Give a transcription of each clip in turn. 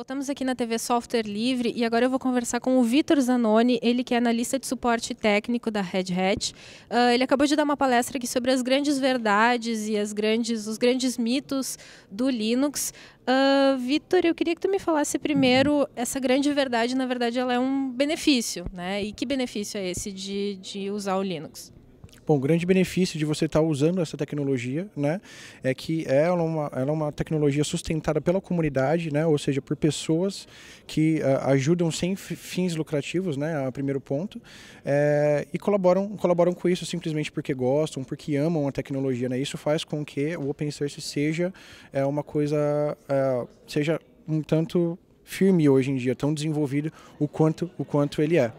Voltamos aqui na TV Software Livre e agora eu vou conversar com o Vitor Zanoni, ele que é analista de suporte técnico da Red Hat. Uh, ele acabou de dar uma palestra aqui sobre as grandes verdades e as grandes, os grandes mitos do Linux. Uh, Vitor, eu queria que tu me falasse primeiro essa grande verdade, na verdade ela é um benefício, né? E que benefício é esse de, de usar o Linux? Bom, o grande benefício de você estar usando essa tecnologia, né, é que ela é uma, ela é uma tecnologia sustentada pela comunidade, né, ou seja, por pessoas que uh, ajudam sem fins lucrativos, né, a primeiro ponto, é, e colaboram, colaboram com isso simplesmente porque gostam, porque amam a tecnologia, né, isso faz com que o open source seja é, uma coisa, eh, seja um tanto firme hoje em dia, tão desenvolvido o quanto, o quanto ele é.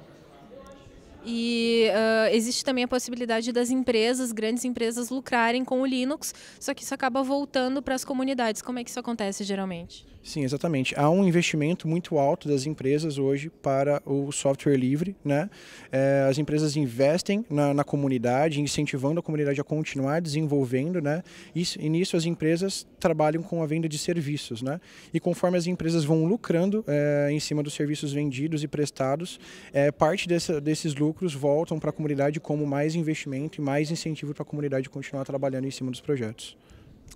E uh, existe também a possibilidade das empresas, grandes empresas, lucrarem com o Linux, só que isso acaba voltando para as comunidades. Como é que isso acontece geralmente? Sim, exatamente. Há um investimento muito alto das empresas hoje para o software livre. Né? É, as empresas investem na, na, comunidade, incentivando a comunidade a continuar desenvolvendo. Né? E, e nisso as empresas trabalham com a venda de serviços. Né? E conforme as empresas vão lucrando é, em cima dos serviços vendidos e prestados, é, parte dessa, desses lucros lucros voltam para a comunidade como mais investimento e mais incentivo para a comunidade continuar trabalhando em cima dos projetos.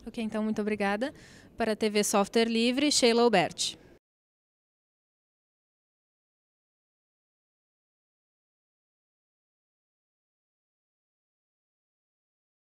Ok, então muito obrigada. Para a TV Software Livre, Sheila Albert.